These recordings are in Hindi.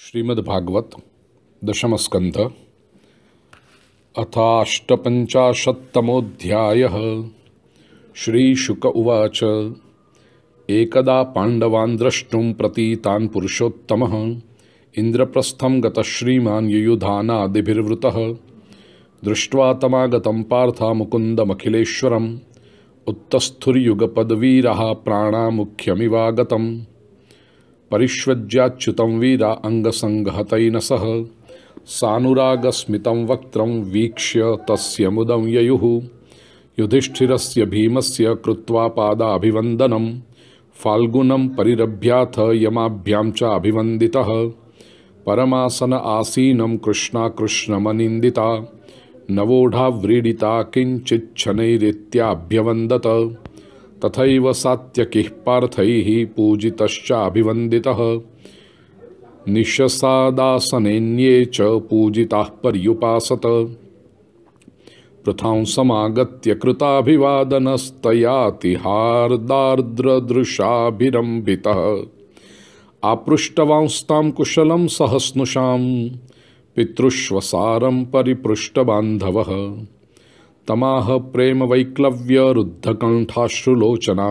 श्रीमद्भागवत दशम स्कंध अथाष्टपंचाशत्तमोध्याय श्रीशुक उवाच एकदा पांडवान् द्रष्टुं प्रतीतान् पुरुषोत्तमः इंद्रप्रस्थं गतश्रीमान् युयुधानादिभिर्वृतः दृष्ट्वा तमागतं पार्थ मुकुन्दमखिलेश्वरम् उत्तस्थुर्युगपदवीरः प्राणामुख्यमिवागतम् परिष्वज्याच्युतं वीरा अङ्गसङ्घहतैन सह सानुरागस्मितं वक्त्रं वीक्ष्य तस्य मुदं ययुः युधिष्ठिरस्य भीमस्य कृत्वा पादाभिवन्दनं फाल्गुनं परिरभ्याथ यमाभ्यां च अभिवन्दितः परमासन आसीनं कृष्णा कृष्णमनिन्दिता नवोढाव्रीडिता किञ्चिच्छनैरित्याभ्यवन्दत तथा सात्यकिः पार्थ पूजितश्चाभिवन्दितः निशसादासनेन्ये च पूजिताः पर्युपासत पृथां समागत्य कृताभिवादनस्तयातिहार्दार्द्रदृशाभिरम्भितः आपृष्टवांस्तां कुशलं सहस्नुषां पितृष्वसारं परिपृष्टबान्धवः तमाह प्रेम वैक्लव्य रुद्धकंठाश्रुलोचना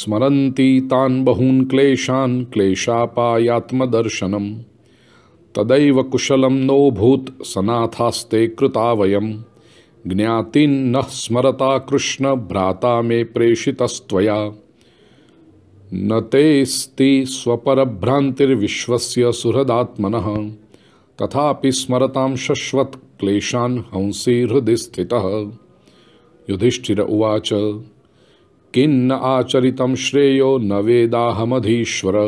स्मरन्ति तान् बहून् क्लेशान् क्लेशापायात्मदर्शनं तदैव कुशलं नोभूत् सनाथास्ते कृता वयं ज्ञातिन्नः स्मरता कृष्ण भ्राता मे प्रेषितस्त्वया न तेऽस्ति स्वपरभ्रान्तिर्विश्वस्य सुहृदात्मनः तथापि स्मरतां शश्वत् क्लेशान् हंसी हृदय स्थित युधिष्ठि उवाच किन्न आचरितं श्रेयो न वेदाहमधीश्वर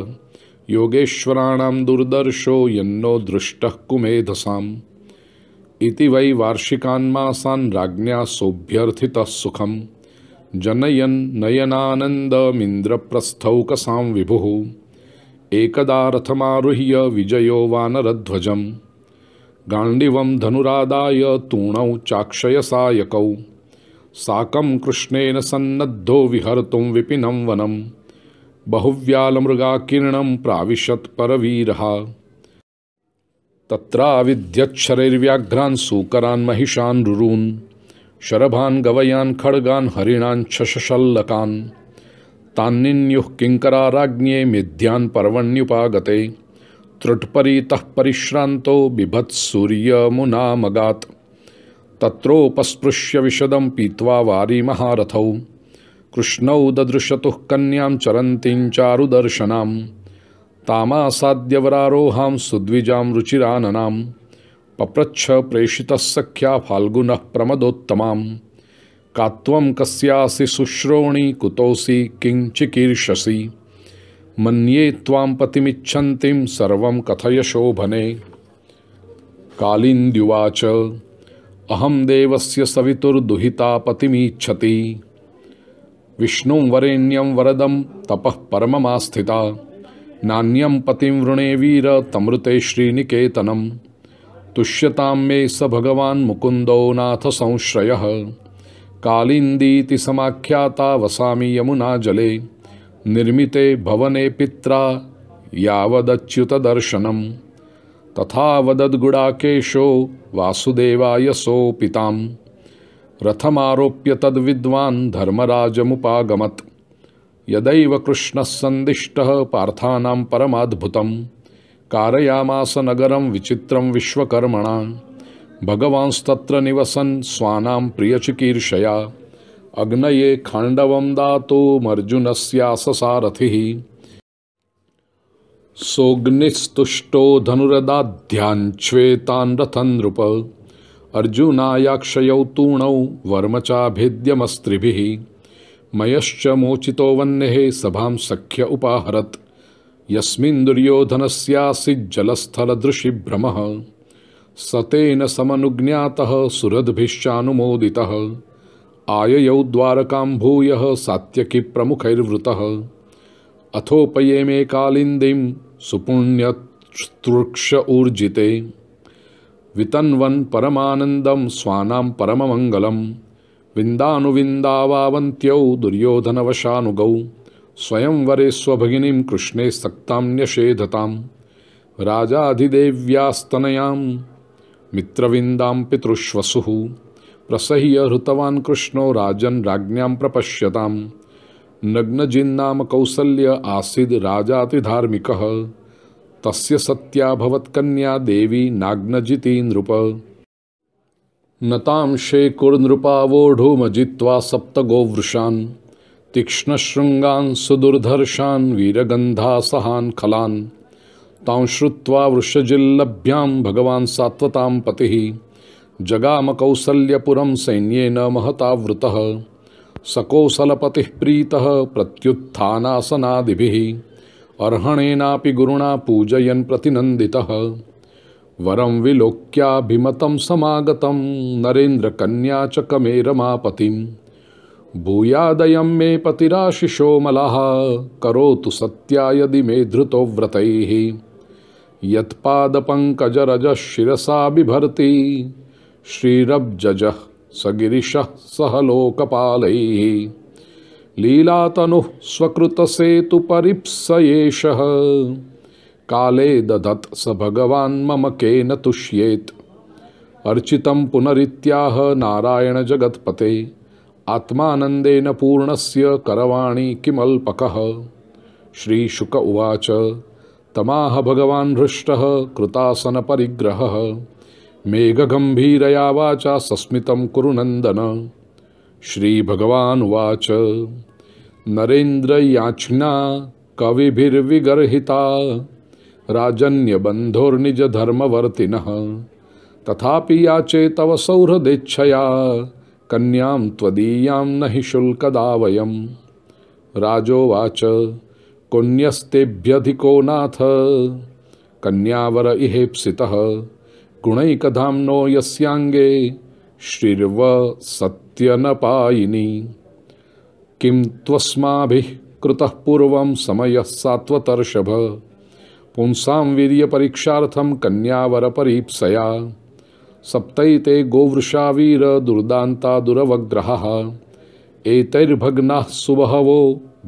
योगेश्वराणां दुर्दर्शो यो दृष्ट कुमेधसाम् इति वै वार्षिकान् मासान् राज्ञा सोऽभ्यर्थितः सुखं जनयन् नयनानन्दमिन्द्रप्रस्थौकसां विभुः एकदा रथमारुह्य विजयो वानरध्वजम् गांडिव धनुरादाय तूण चाक्षयसायक साकं कृष्णेन सन्नद्धो विहर्तुं विपिनं वनं बहुव्यालमृगाकीर्णं प्राविशत् परवीरः तत्राविद्यच्छरैर्व्याघ्रान् सूकरान् महिषान् रुरून् शरभान् गवयान् खड्गान् हरिणान् छशशल्लकान् तान्निन्युः किङ्कराराज्ञे पर्वण्युपागते सूर्य मुना मगात तत्रोपस्पृश्य पीवा पीत्वा महारथौ कृष्णौ ददृशतुः कन्यां चरन्तीं चारुदर्शनां तामासाद्यवरारोहां सुद्विजां रुचिराननां पप्रच्छ प्रेषितः सख्या फाल्गुनः प्रमदोत्तमां का त्वं कस्यासि शुश्रोणि कुतोऽसि मन्ये तां पति सर्वं कथय शोभने कालिन्द्युवाच अहं देवस्य सवितुर्दुहिता पतिमीच्छति विष्णुं वरेण्यं वरदं तपः परममास्थिता नान्यं पतिं वृणे वीर तमृते श्रीनिकेतनं तुष्यतां मे स भगवान् मुकुन्दो नाथ संश्रयः कालिन्दीति समाख्याता वसामि यमुना जले निर्मिते भवने पित्रा यावदच्युतदर्शनं तथावदद्गुडाकेशो वासुदेवाय सोपितां रथमारोप्य तद्विद्वान् धर्मराजमुपागमत् यदैव सन्दिष्टः पार्थानां परमाद्भुतं कारयामास नगरं विचित्रं विश्वकर्मणा भगवांस्तत्र निवसन् स्वानां प्रियचिकीर्षया अग्नये खाण्डवं दातुमर्जुनस्यास सारथिः सोऽग्निस्तुष्टो धनुरदाध्याञ्छ्वेतान् रथन् नृप अर्जुनायाक्षयौ तूणौ वर्म चाभिद्यमस्त्रिभिः मयश्च मोचितो वह्नेः सभां सख्य उपाहरत् यस्मिन् दुर्योधनस्यासिज्जलस्थलदृशिभ्रमः स तेन समनुज्ञातः सुहृद्भिश्चानुमोदितः आययौ द्वारकाम्भूय सात्यकि प्रमुखैर्वृतः अथोपये मे कालिन्दीं सुपुण्यस्तृक्ष ऊर्जिते परम परमानन्दं स्वानां परममङ्गलं विन्दानुविन्दावावन्त्यौ दुर्योधनवशानुगौ स्वयंवरे स्वभगिनी कृष्णे सक्तां न्यषेधतां राजाधिदेव्यास्तनयां मित्रविन्दां पितृष्वसुः प्रसह्य हृतवान् कृष्णो राजन् राज्ञां प्रपश्यताम् नग्नजिन्नाम कौसल्य आसीद् राजातिधार्मिकः तस्य सत्याभवत्कन्या देवी नाग्नजिति नृप नतां शेकुर्नृपावोढुमजित्वा सप्तगोवृषान् तीक्ष्णशृङ्गान् सुदुर्धर्षान् वीरगन्धासहान् खलान् तां श्रुत्वा वृषजिल्लभ्यां भगवान् सात्वतां पतिः जगाम जगामकौसल्यपुरं सैन्येन महतावृतः सकोसलपतिः प्रीतः प्रत्युत्थानासनादिभिः अर्हणेनापि गुरुणा पूजयन् प्रतिनन्दितः विलोक्यामत सगत नरेन्द्र कन्या च कमे रमापतिं भूयादयं मे पतिराशिशोमलः करोतु सत्या यदि मे धृतो व्रतैः यत्पादपङ्कजरजः शिरसा बिभर्ति श्रीरब्जजः स गिरिशः सह लोकपालैः सेतु स्वकृतसेतुपरिप्सयेषः काले दधत स भगवान् मम अर्चित तुष्येत् नारायण जगत्पते नारायणजगत्पते पूर्ण से करवाणी किमक श्रीशुक उवाच तमाह भगवान् कृतासन कृतासनपरिग्रहः मेघगम्भीरया वाचा सस्मितं कुरुनन्दन श्रीभगवानुवाच नरेन्द्रयाच्छ्ना कविभिर्विगर्हिता राजन्यबन्धोर्निजधर्मवर्तिनः तथापि याचे तव सौहृदेच्छया कन्यां त्वदीयां न हि शुल्कदा वयं राजोवाच कुण्यस्तेभ्यधिको नाथ कन्यावर इहेप्सितः गुणैकधाम्नो यस्याङ्गे श्रीर्व सत्यनपायिनी किं त्वस्माभिः कृतः पूर्वं समयः सात्वतर्षभ पुंसां वीर्यपरीक्षार्थं कन्यावरपरीप्सया सप्तैते गोवृषा वीर दुरवग्रहः एतैर्भग्नाः सुबहवो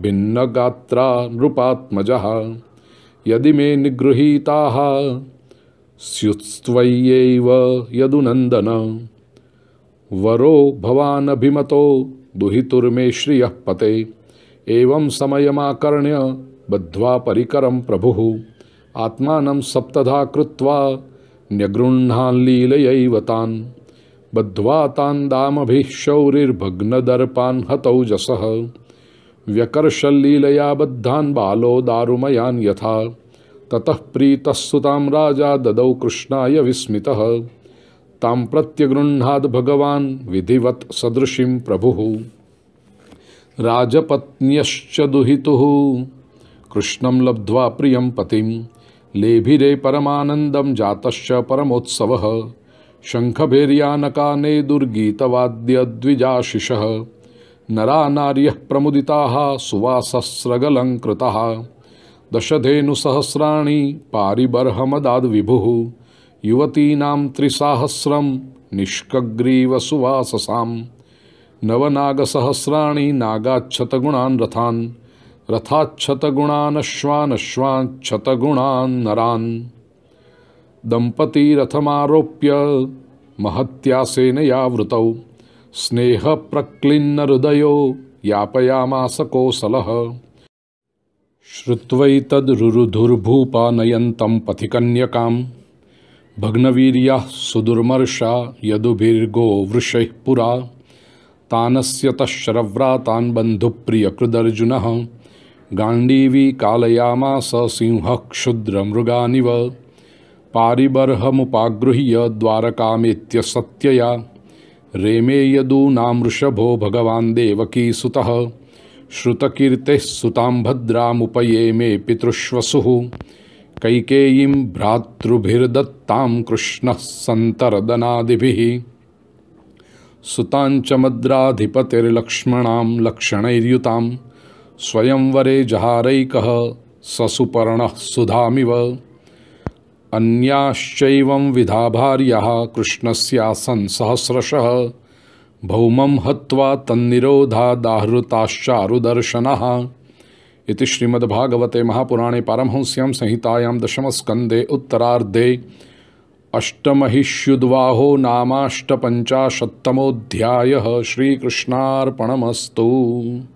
भिन्नगात्रा नृपात्मजः यदि मे निगृहीताः स्युत्स्त्वय्यैव यदुनंदन वरो भवानभिमतो दुहितुर्मे श्रिय पते एवं समयमाकर्ण्य बद्ध्वा परिकरम प्रभु आत्मा सप्तधा कृत्वा न्यगृह्णान् लीलयैव तान् बद्ध्वा तान् दामभिः हतौ जसः व्यकर्षल्लीलया बद्धान् बालो दारुमयान यथा ततः प्रीतस्सुतां राजा ददौ कृष्णाय विस्मितः तां प्रत्यगृह्णाद् भगवान् विधिवत् सदृशीं प्रभुः राजपत्न्यश्च दुहितुः कृष्णं लब्ध्वा प्रियं पतिं लेभिरे परमानन्दं जातश्च परमोत्सवः शङ्खभैर्यानकाने दुर्गीतवाद्यद्विजाशिषः नरा नार्यः प्रमुदिताः सुवासस्रगलङ्कृतः दशधेनुसहस्राणि पारिबर्हमदाद् विभुः युवतीनां त्रिसाहस्रं निष्कग्रीवसुवाससां नवनागसहस्राणि नागाच्छतगुणान् रथान् रथाच्छतगुणानश्वानश्वाच्छतगुणान् नरान् दम्पतीरथमारोप्य महत्यासेनयावृतौ स्नेहप्रक्लिन्नहृदयो यापयामास कोसलः श्रुत्वैतदरुरुधुर्भूपानयन्तं पथिकन्यकां भग्नवीर्याः सुदुर्मर्षा यदुभिर्गो वृषैः पुरा तानस्य तशरव्रा तान् बन्धुप्रिय कृदर्जुनः कालयामास सिंहः क्षुद्रमृगानिव पारिबर्हमुपागृह्य द्वारकामेत्य सत्यया रेमे यदूनामृषभो भगवान् देवकीसुतः श्रुतकीर्तेः सुतां भद्रामुपये मे पितृष्वसुः कैकेयीं भ्रातृभिर्दत्तां कृष्णः सन्तरदनादिभिः सुताञ्च मद्राधिपतिर्लक्ष्मणां लक्षणैर्युतां स्वयंवरे जहारैकः ससुपर्णः सुधाव अन्याश्चैवं विधा भार्यः कृष्णस्यासन् सहस्रशः भौमं हत्वा तन्निरोधादाहृताश्चारुदर्शनः इति श्रीमद्भागवते महापुराणे पारमहंस्यां संहितायां दशमस्कन्दे उत्तरार्धे अष्टमहिष्युद्वाहो नामाष्टपञ्चाशत्तमोऽध्यायः श्रीकृष्णार्पणमस्तु